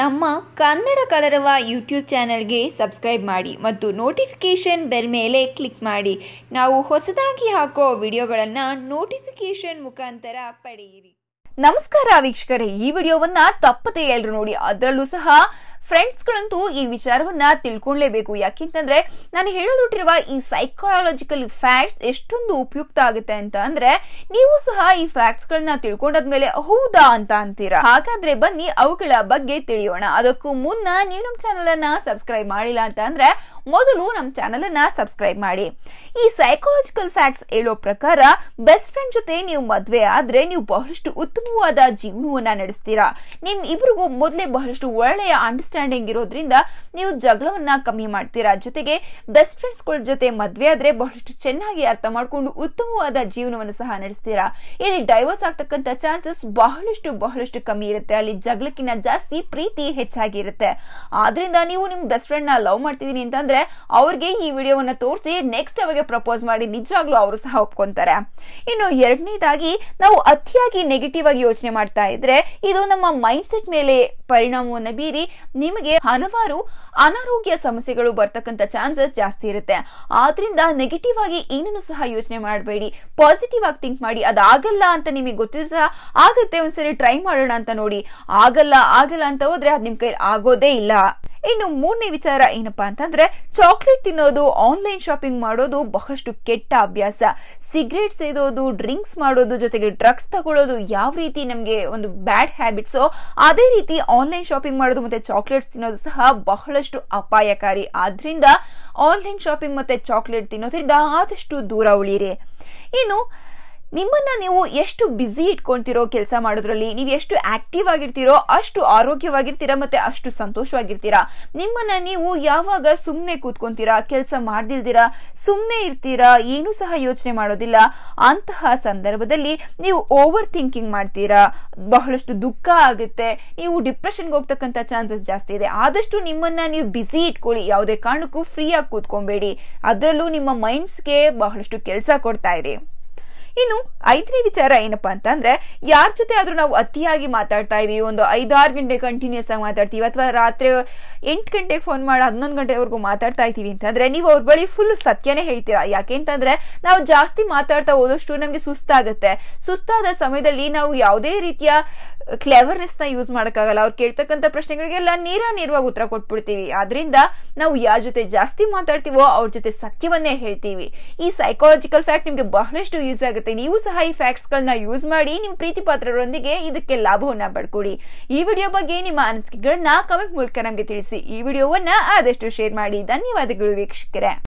ನಮ್ಮ ಕನ್ನಡ ಕಲರವ ಯೂಟ್ಯೂಬ್ ಚಾನೆಲ್ಗೆ ಸಬ್ಸ್ಕ್ರೈಬ್ ಮಾಡಿ ಮತ್ತು ನೋಟಿಫಿಕೇಷನ್ ಬೆಲ್ ಮೇಲೆ ಕ್ಲಿಕ್ ಮಾಡಿ ನಾವು ಹೊಸದಾಗಿ ಹಾಕೋ ವಿಡಿಯೋಗಳನ್ನು ನೋಟಿಫಿಕೇಷನ್ ಮುಖಾಂತರ ಪಡೆಯಿರಿ ನಮಸ್ಕಾರ ವೀಕ್ಷಕರೇ ಈ ವಿಡಿಯೋವನ್ನ ತಪ್ಪದೆ ಎಲ್ಲರೂ ನೋಡಿ ಅದರಲ್ಲೂ ಸಹ ಫ್ರೆಂಡ್ಸ್ಗಳಂತೂ ಈ ವಿಚಾರವನ್ನ ತಿಳ್ಕೊಳ್ಲೇಬೇಕು ಯಾಕೆಂತಂದ್ರೆ ನಾನು ಹೇಳೋದಿಟ್ಟಿರುವ ಈ ಸೈಕಾಲಜಿಕಲ್ ಫ್ಯಾಕ್ಟ್ಸ್ ಎಷ್ಟೊಂದು ಉಪಯುಕ್ತ ಆಗುತ್ತೆ ಅಂತ ಅಂದ್ರೆ ನೀವು ಸಹ ಈ ಫ್ಯಾಕ್ಟ್ಸ್ ಗಳನ್ನ ತಿಳ್ಕೊಂಡಾದ್ಮೇಲೆ ಹೌದಾ ಅಂತ ಅಂತೀರಾ ಹಾಗಾದ್ರೆ ಬನ್ನಿ ಅವುಗಳ ಬಗ್ಗೆ ತಿಳಿಯೋಣ ಅದಕ್ಕೂ ಮುನ್ನ ನೀವು ನಮ್ಮ ಚಾನಲ್ ಅನ್ನ ಸಬ್ಸ್ಕ್ರೈಬ್ ಮಾಡಿಲ್ಲ ಅಂತ ಅಂದ್ರೆ ಮೊದಲು ನಮ್ಮ ಚಾನಲ್ ಅನ್ನ ಸಬ್ಸ್ಕ್ರೈಬ್ ಮಾಡಿ ಈ ಸೈಕಾಲಜಿಕಲ್ ಫ್ಯಾಕ್ಟ್ಸ್ ಹೇಳೋ ಪ್ರಕಾರ ಬೆಸ್ಟ್ ಫ್ರೆಂಡ್ ಜೊತೆ ನೀವು ಮದುವೆ ಆದ್ರೆ ನೀವು ಬಹಳಷ್ಟು ಉತ್ತಮವಾದ ಜೀವನವನ್ನ ನಡೆಸ್ತೀರಾ ನಿಮ್ ಇಬ್ಬರಿಗೂ ಮೊದಲೇ ಬಹಳಷ್ಟು ಒಳ್ಳೆಯ ಅಂಡರ್ಸ್ಟ್ಯಾಂಡ್ ಅಂಡರ್ಸ್ಟ್ಯಾಂಡಿಂಗ್ ಇರೋದ್ರಿಂದ ನೀವು ಜಗಳವನ್ನ ಕಮ್ಮಿ ಮಾಡ್ತೀರಾ ಜೊತೆಗೆ ಬೆಸ್ಟ್ ಫ್ರೆಂಡ್ಸ್ ಗಳ ಜೊತೆ ಮದ್ವೆ ಆದ್ರೆ ಬಹಳಷ್ಟು ಚೆನ್ನಾಗಿ ಅರ್ಥ ಮಾಡ್ಕೊಂಡು ಉತ್ತಮವಾದ ಜೀವನವನ್ನು ಸಹ ನಡೆಸ್ತೀರಾ ಇಲ್ಲಿ ಡೈವರ್ಸ್ ಆಗ್ತಕ್ಕಂಥ ಚಾನ್ಸಸ್ ಬಹಳಷ್ಟು ಬಹಳಷ್ಟು ಕಮ್ಮಿ ಇರುತ್ತೆ ಅಲ್ಲಿ ಜಗಳಕ್ಕಿಂತ ಜಾಸ್ತಿ ಪ್ರೀತಿ ಹೆಚ್ಚಾಗಿರುತ್ತೆ ಆದ್ರಿಂದ ನೀವು ನಿಮ್ ಬೆಸ್ಟ್ ಫ್ರೆಂಡ್ ನ ಲವ್ ಮಾಡ್ತಿದ್ದೀನಿ ಅಂತಂದ್ರೆ ಅವ್ರಿಗೆ ಈ ವಿಡಿಯೋವನ್ನ ತೋರಿಸಿ ನೆಕ್ಸ್ಟ್ ಅವರಿಗೆ ಪ್ರಪೋಸ್ ಮಾಡಿ ನಿಜವಾಗ್ಲೂ ಅವರು ಸಹ ಒಪ್ಕೊಂತಾರೆ ಇನ್ನು ಎರಡನೇದಾಗಿ ನಾವು ಅತಿಯಾಗಿ ನೆಗೆಟಿವ್ ಆಗಿ ಯೋಚನೆ ಮಾಡ್ತಾ ಇದ್ರೆ ಇದು ನಮ್ಮ ಮೈಂಡ್ ಸೆಟ್ ಮೇಲೆ ಪರಿಣಾಮವನ್ನು ಬೀರಿ ನಿಮಗೆ ಹಲವಾರು ಅನಾರೋಗ್ಯ ಸಮಸ್ಯೆಗಳು ಬರ್ತಕ್ಕಂಥ ಚಾನ್ಸಸ್ ಜಾಸ್ತಿ ಇರುತ್ತೆ ಆದ್ರಿಂದ ನೆಗೆಟಿವ್ ಆಗಿ ಏನನ್ನು ಸಹ ಯೋಚನೆ ಮಾಡಬೇಡಿ ಪಾಸಿಟಿವ್ ಆಗಿ ಥಿಂಕ್ ಮಾಡಿ ಅದಾಗಲ್ಲ ಅಂತ ನಿಮಗೆ ಗೊತ್ತಿದ್ರೆ ಸಹ ಆಗತ್ತೆ ಒಂದ್ಸರಿ ಟ್ರೈ ಮಾಡೋಣ ಅಂತ ನೋಡಿ ಆಗಲ್ಲ ಆಗಲ್ಲ ಅಂತ ಹೋದ್ರೆ ಅದು ನಿಮ್ ಕೈ ಆಗೋದೇ ಇಲ್ಲ ಇನ್ನು ಮೂರನೇ ವಿಚಾರ ಏನಪ್ಪಾ ಅಂತಂದ್ರೆ ಚಾಕ್ಲೇಟ್ ತಿನ್ನೋದು ಆನ್ಲೈನ್ ಶಾಪಿಂಗ್ ಮಾಡೋದು ಬಹಳಷ್ಟು ಕೆಟ್ಟ ಅಭ್ಯಾಸ ಸಿಗರೇಟ್ ಸೇದೋದು ಡ್ರಿಂಕ್ಸ್ ಮಾಡೋದು ಜೊತೆಗೆ ಡ್ರಗ್ಸ್ ತಗೊಳ್ಳೋದು ಯಾವ ರೀತಿ ನಮಗೆ ಒಂದು ಬ್ಯಾಡ್ ಹ್ಯಾಬಿಟ್ಸೋ ಅದೇ ರೀತಿ ಆನ್ಲೈನ್ ಶಾಪಿಂಗ್ ಮಾಡೋದು ಮತ್ತೆ ಚಾಕ್ಲೇಟ್ಸ್ ತಿನ್ನೋದು ಸಹ ಬಹಳಷ್ಟು ಅಪಾಯಕಾರಿ ಆದ್ರಿಂದ ಆನ್ಲೈನ್ ಶಾಪಿಂಗ್ ಮತ್ತೆ ಚಾಕ್ಲೇಟ್ ತಿನ್ನೋದ್ರಿಂದ ಆದಷ್ಟು ದೂರ ಉಳಿಯಿರಿ ಇನ್ನು ನಿಮ್ಮನ್ನ ನೀವು ಎಷ್ಟು ಬ್ಯುಸಿ ಇಟ್ಕೊಳ್ತಿರೋ ಕೆಲಸ ಮಾಡೋದ್ರಲ್ಲಿ ನೀವು ಎಷ್ಟು ಆಕ್ಟಿವ್ ಆಗಿರ್ತಿರೋ ಅಷ್ಟು ಆರೋಗ್ಯವಾಗಿರ್ತೀರಾ ಮತ್ತೆ ಅಷ್ಟು ಸಂತೋಷವಾಗಿರ್ತೀರಾ ನಿಮ್ಮನ್ನ ನೀವು ಯಾವಾಗ ಸುಮ್ಮನೆ ಕೂತ್ಕೊಂತೀರಾ ಕೆಲಸ ಮಾಡ್ದಿಲ್ದಿರಾ ಸುಮ್ಮನೆ ಇರ್ತೀರಾ ಏನು ಸಹ ಯೋಚನೆ ಮಾಡೋದಿಲ್ಲ ಅಂತಹ ಸಂದರ್ಭದಲ್ಲಿ ನೀವು ಓವರ್ ಥಿಂಕಿಂಗ್ ಮಾಡ್ತೀರಾ ಬಹಳಷ್ಟು ದುಃಖ ಆಗುತ್ತೆ ನೀವು ಡಿಪ್ರೆಷನ್ಗೆ ಹೋಗ್ತಕ್ಕಂತ ಚಾನ್ಸಸ್ ಜಾಸ್ತಿ ಇದೆ ಆದಷ್ಟು ನಿಮ್ಮನ್ನ ನೀವು ಬ್ಯುಸಿ ಇಟ್ಕೊಳ್ಳಿ ಯಾವುದೇ ಕಾರಣಕ್ಕೂ ಫ್ರೀಯಾಗಿ ಕೂತ್ಕೊಬೇಡಿ ಅದರಲ್ಲೂ ನಿಮ್ಮ ಮೈಂಡ್ಸ್ಗೆ ಬಹಳಷ್ಟು ಕೆಲಸ ಕೊಡ್ತಾ ಇರಿ ಇನ್ನು ಐದನೇ ವಿಚಾರ ಏನಪ್ಪಾ ಅಂತಂದ್ರೆ ಯಾರ ಜೊತೆ ಆದ್ರೂ ನಾವು ಅತಿಯಾಗಿ ಮಾತಾಡ್ತಾ ಇದೀವಿ ಒಂದು ಐದಾರು ಗಂಟೆ ಕಂಟಿನ್ಯೂಸ್ ಆಗಿ ಮಾತಾಡ್ತೀವಿ ಅಥವಾ ರಾತ್ರಿ ಎಂಟು ಗಂಟೆಗೆ ಫೋನ್ ಮಾಡಿ ಹನ್ನೊಂದು ಗಂಟೆವರೆಗೂ ಮಾತಾಡ್ತಾ ಇದ್ದೀವಿ ಅಂತಂದ್ರೆ ನೀವು ಅವ್ರ ಬಳಿ ಫುಲ್ ಸತ್ಯನೇ ಹೇಳ್ತೀರಾ ಯಾಕೆ ಅಂತಂದ್ರೆ ನಾವು ಜಾಸ್ತಿ ಮಾತಾಡ್ತಾ ಹೋದಷ್ಟು ನಮಗೆ ಸುಸ್ತಾಗುತ್ತೆ ಸುಸ್ತಾದ ಸಮಯದಲ್ಲಿ ನಾವು ಯಾವುದೇ ರೀತಿಯ ಕ್ಲೆವರ್ನೆಸ್ ನ ಯೂಸ್ ಮಾಡೋಕ್ಕಾಗಲ್ಲ ಅವ್ರು ಕೇಳ್ತಕ್ಕಂಥ ಪ್ರಶ್ನೆಗಳಿಗೆಲ್ಲ ನೇರ ನೇರವಾಗಿ ಉತ್ತರ ಕೊಟ್ಬಿಡ್ತೀವಿ ಆದ್ರಿಂದ ನಾವು ಯಾರ ಜೊತೆ ಜಾಸ್ತಿ ಮಾತಾಡ್ತೀವೋ ಅವ್ರ ಜೊತೆ ಸತ್ಯವನ್ನೇ ಹೇಳ್ತೀವಿ ಈ ಸೈಕಾಲಜಿಕಲ್ ಫ್ಯಾಕ್ಟ್ ನಿಮಗೆ ಬಹಳಷ್ಟು ಯೂಸ್ ಆಗುತ್ತೆ ನೀವು ಸಹ ಈ ಫ್ಯಾಕ್ಟ್ಸ್ ಗಳನ್ನ ಯೂಸ್ ಮಾಡಿ ನಿಮ್ಮ ಪ್ರೀತಿ ಪಾತ್ರರೊಂದಿಗೆ ಇದಕ್ಕೆ ಲಾಭವನ್ನ ಪಡ್ಕೊಡಿ ಈ ವಿಡಿಯೋ ಬಗ್ಗೆ ನಿಮ್ಮ ಅನಿಸಿಕೆಗಳನ್ನ ಕಮೆಂಟ್ ಮೂಲಕ ನಮಗೆ ತಿಳಿಸಿ ಈ ವಿಡಿಯೋವನ್ನ ಆದಷ್ಟು ಶೇರ್ ಮಾಡಿ ಧನ್ಯವಾದಗಳು ವೀಕ್ಷಕರೇ